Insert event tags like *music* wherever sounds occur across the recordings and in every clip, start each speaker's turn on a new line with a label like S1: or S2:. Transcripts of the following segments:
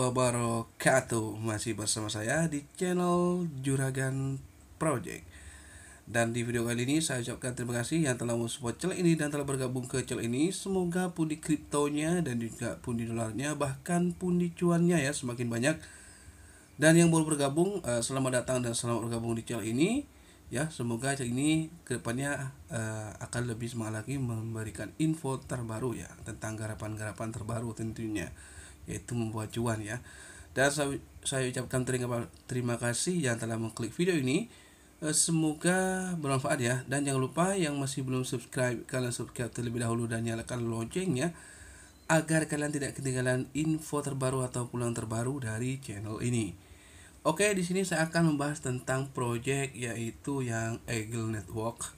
S1: wabarakatuh Masih bersama saya di channel Juragan Project Dan di video kali ini saya ucapkan terima kasih yang telah mensupport channel ini dan telah bergabung ke channel ini Semoga pundi kriptonya dan juga pundi dolarnya bahkan pundi cuannya ya semakin banyak Dan yang baru bergabung eh, selamat datang dan selamat bergabung di channel ini ya semoga channel ini kedepannya uh, eh, akan lebih semangat lagi memberikan info terbaru ya tentang garapan-garapan terbaru tentunya yaitu membuat cuan ya dan saya, saya ucapkan terima, terima kasih yang telah mengklik video ini eh, semoga bermanfaat ya dan jangan lupa yang masih belum subscribe kalian subscribe terlebih dahulu dan nyalakan loncengnya agar kalian tidak ketinggalan info terbaru atau pulang terbaru dari channel ini oke di sini saya akan membahas tentang project yaitu yang Eagle Network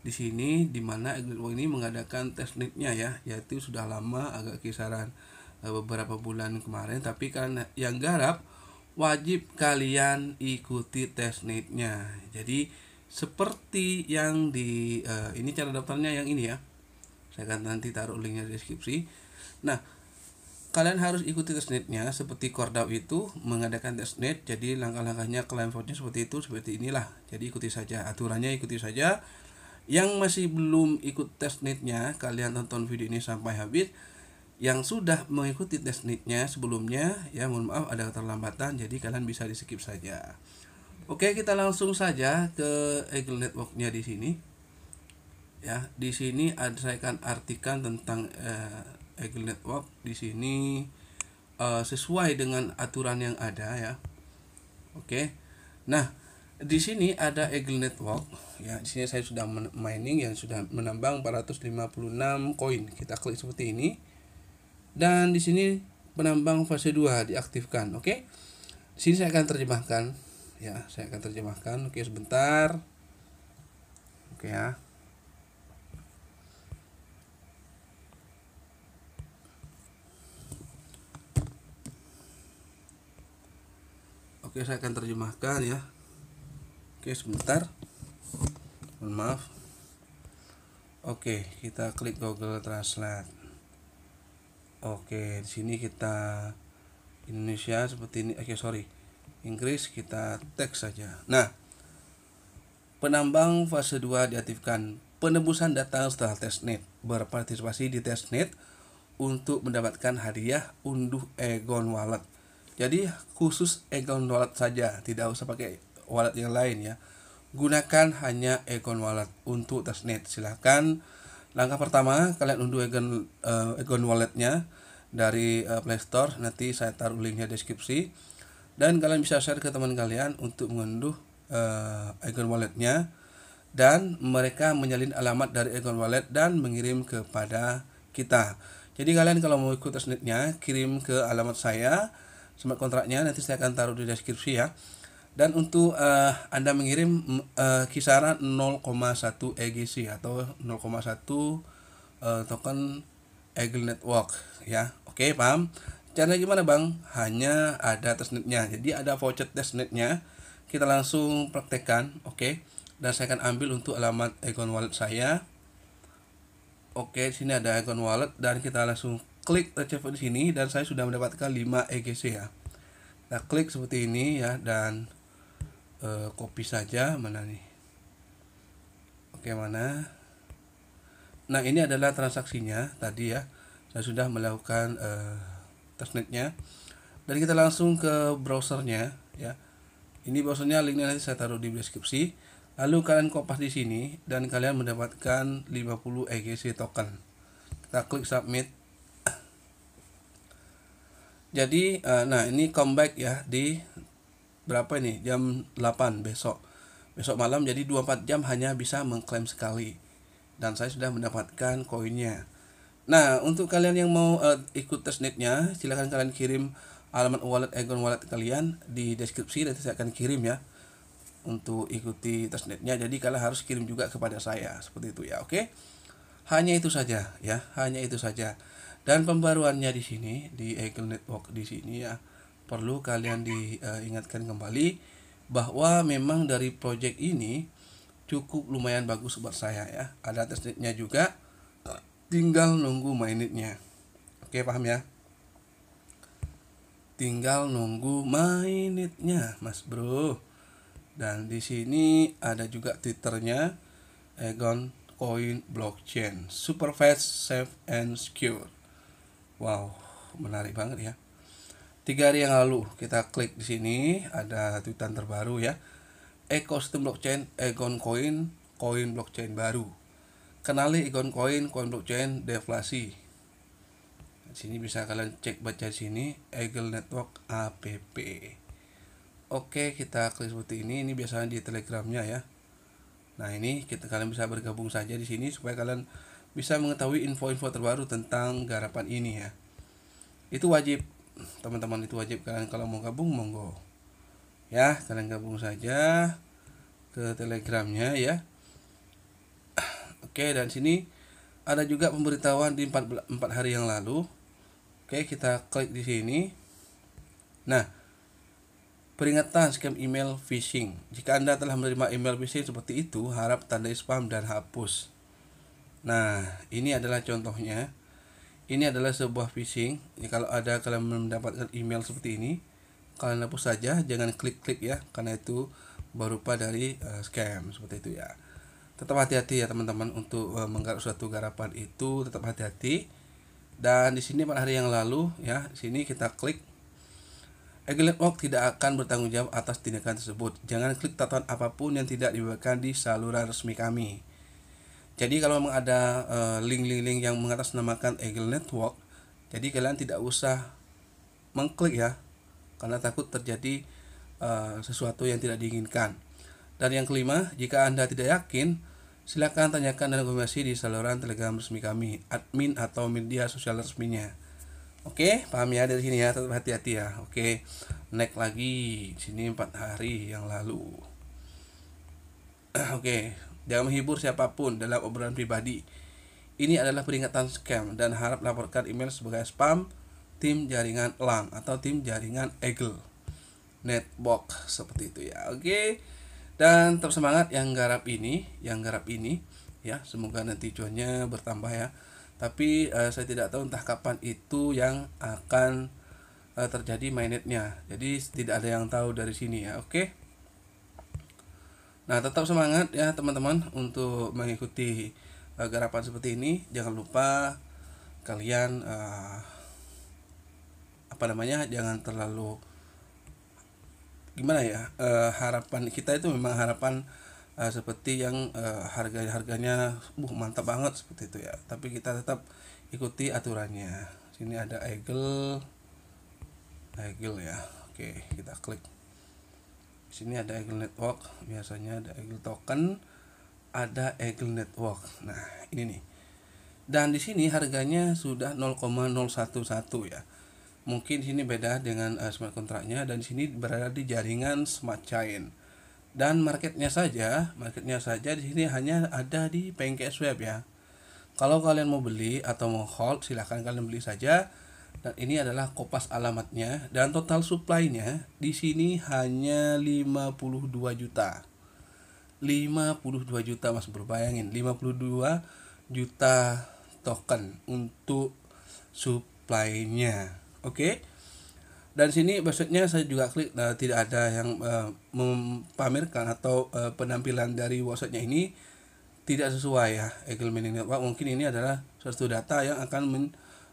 S1: di sini dimana Eagle Network ini mengadakan testnetnya ya yaitu sudah lama agak kisaran Eh, beberapa bulan kemarin tapi kalian yang garap wajib kalian ikuti testnetnya jadi seperti yang di uh, ini cara daftarnya yang ini ya saya akan nanti taruh linknya di deskripsi nah kalian harus ikuti testnetnya seperti kordau itu mengadakan testnet jadi langkah-langkahnya klaim vote seperti itu seperti inilah jadi ikuti saja aturannya ikuti saja yang masih belum ikut testnetnya kalian tonton video ini sampai habis yang sudah mengikuti tes sebelumnya ya mohon maaf ada keterlambatan jadi kalian bisa di skip saja oke kita langsung saja ke Eagle networknya di sini ya di sini ada saya akan artikan tentang eh, Eagle Network di sini eh, sesuai dengan aturan yang ada ya oke nah di sini ada Eagle Network ya di sini saya sudah mining yang sudah menambang 456 koin kita klik seperti ini dan di sini penambang fase 2 diaktifkan oke di sini saya akan terjemahkan ya saya akan terjemahkan oke sebentar oke ya Oke, saya akan terjemahkan ya. Oke, sebentar. Mohon maaf. Oke, kita klik Google Translate. Oke, di sini kita Indonesia seperti ini. Oke, sorry. Inggris kita teks saja. Nah, penambang fase 2 diaktifkan. Penebusan data setelah testnet. Berpartisipasi di testnet untuk mendapatkan hadiah unduh Egon Wallet. Jadi khusus Egon Wallet saja, tidak usah pakai wallet yang lain ya. Gunakan hanya Egon Wallet untuk testnet. Silahkan Langkah pertama, kalian unduh Egon, uh, Egon Walletnya dari uh, Play Store. Nanti saya taruh linknya deskripsi. Dan kalian bisa share ke teman kalian untuk mengunduh uh, Egon Walletnya. Dan mereka menyalin alamat dari Egon Wallet dan mengirim kepada kita. Jadi kalian kalau mau ikut tesnetnya kirim ke alamat saya, smart kontraknya, nanti saya akan taruh di deskripsi ya dan untuk uh, Anda mengirim uh, kisaran 0,1 EGC atau 0,1 uh, eh, token Eagle Network ya. Oke, paham? Caranya gimana, Bang? Hanya ada testnetnya. Jadi ada voucher testnetnya. Kita langsung praktekkan, oke. Dan saya akan ambil untuk alamat Egon Wallet saya. Oke, sini ada Egon Wallet dan kita langsung klik receive di sini dan saya sudah mendapatkan 5 EGC ya. Nah, klik seperti ini ya dan e, kopi saja mana nih oke mana nah ini adalah transaksinya tadi ya saya sudah melakukan e, testnetnya dan kita langsung ke browsernya ya ini browsernya linknya nanti saya taruh di deskripsi lalu kalian kopas di sini dan kalian mendapatkan 50 EGC token kita klik submit jadi eh, nah ini comeback ya di berapa nih jam 8 besok besok malam jadi 24 jam hanya bisa mengklaim sekali dan saya sudah mendapatkan koinnya nah untuk kalian yang mau uh, ikut testnetnya silahkan kalian kirim alamat wallet Egon wallet kalian di deskripsi dan saya akan kirim ya untuk ikuti testnetnya jadi kalian harus kirim juga kepada saya seperti itu ya oke hanya itu saja ya hanya itu saja dan pembaruannya di sini di Eagle Network di sini ya perlu kalian diingatkan eh, kembali bahwa memang dari project ini cukup lumayan bagus buat saya ya. Ada testnya juga. Tinggal nunggu mainitnya. Oke, paham ya? Tinggal nunggu mainitnya, Mas Bro. Dan di sini ada juga twitternya Egon Coin Blockchain Super Fast, Safe and Secure. Wow, menarik banget ya. Tiga hari yang lalu kita klik di sini ada tweetan terbaru ya. ekosistem blockchain Egon Coin, koin blockchain baru. Kenali Egon Coin, koin blockchain deflasi. Di sini bisa kalian cek baca di sini Eagle Network APP. Oke, kita klik seperti ini. Ini biasanya di Telegramnya ya. Nah, ini kita kalian bisa bergabung saja di sini supaya kalian bisa mengetahui info-info terbaru tentang garapan ini ya. Itu wajib teman-teman itu wajib kalian kalau mau gabung monggo ya kalian gabung saja ke telegramnya ya oke dan sini ada juga pemberitahuan di 4, 4 hari yang lalu oke kita klik di sini nah peringatan scam email phishing jika anda telah menerima email phishing seperti itu harap tandai spam dan hapus nah ini adalah contohnya ini adalah sebuah phishing. Ya, kalau ada kalian mendapatkan email seperti ini, kalian hapus saja, jangan klik-klik ya, karena itu berupa dari uh, scam seperti itu ya. Tetap hati-hati ya teman-teman untuk uh, menggarap suatu garapan itu, tetap hati-hati. Dan di sini pada hari yang lalu ya, di sini kita klik Agilent Walk tidak akan bertanggung jawab atas tindakan tersebut. Jangan klik tatuan apapun yang tidak diberikan di saluran resmi kami jadi kalau memang ada eh, link link yang mengatasnamakan Eagle Network jadi kalian tidak usah mengklik ya karena takut terjadi eh, sesuatu yang tidak diinginkan dan yang kelima jika anda tidak yakin silakan tanyakan dan konfirmasi di saluran telegram resmi kami admin atau media sosial resminya oke paham ya dari sini ya tetap hati-hati ya oke naik lagi sini empat hari yang lalu *clears throat* oke Jangan menghibur siapapun dalam obrolan pribadi. Ini adalah peringatan scam dan harap laporkan email sebagai spam tim jaringan Elang atau tim jaringan Eagle. Netbox seperti itu ya. Oke. Okay? Dan tetap semangat yang garap ini, yang garap ini ya. Semoga nanti cuannya bertambah ya. Tapi uh, saya tidak tahu entah kapan itu yang akan uh, terjadi mainetnya. Jadi tidak ada yang tahu dari sini ya. Oke. Okay? Nah, tetap semangat ya teman-teman untuk mengikuti uh, garapan seperti ini. Jangan lupa kalian uh, apa namanya? Jangan terlalu gimana ya? Uh, harapan kita itu memang harapan uh, seperti yang uh, harga-harganya uh, mantap banget seperti itu ya. Tapi kita tetap ikuti aturannya. Sini ada Eagle Eagle ya. Oke, kita klik di sini ada Eagle Network biasanya ada Eagle Token ada Eagle Network nah ini nih dan di sini harganya sudah 0,011 ya mungkin sini beda dengan uh, smart kontraknya dan sini berada di jaringan smart chain dan marketnya saja marketnya saja di sini hanya ada di Pancake Swap ya kalau kalian mau beli atau mau hold silahkan kalian beli saja dan ini adalah kopas alamatnya dan total supply-nya di sini hanya 52 juta. 52 juta Mas Bro bayangin 52 juta token untuk supply-nya. Oke. Okay? Dan sini maksudnya saya juga klik nah, tidak ada yang uh, mempamerkan atau uh, penampilan dari websitenya ini tidak sesuai ya Eagle Mining Mungkin ini adalah suatu data yang akan men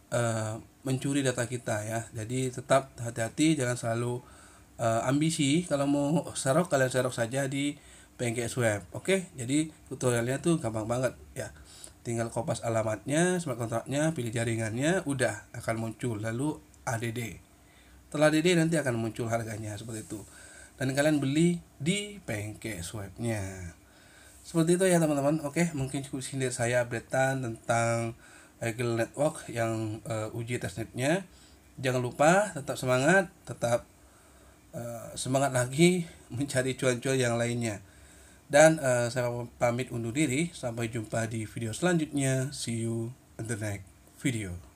S1: Eh, mencuri data kita ya jadi tetap hati-hati jangan selalu uh, ambisi kalau mau serok kalian serok saja di PNGS web oke jadi tutorialnya tuh gampang banget ya tinggal kopas alamatnya smart kontraknya pilih jaringannya udah akan muncul lalu ADD setelah ADD nanti akan muncul harganya seperti itu dan kalian beli di PNGS webnya seperti itu ya teman-teman oke mungkin cukup sini saya update tentang Agile Network yang uh, uji testnetnya. Jangan lupa tetap semangat, tetap uh, semangat lagi *laughs* mencari cuan-cuan yang lainnya. Dan uh, saya pamit undur diri. Sampai jumpa di video selanjutnya. See you in the next video.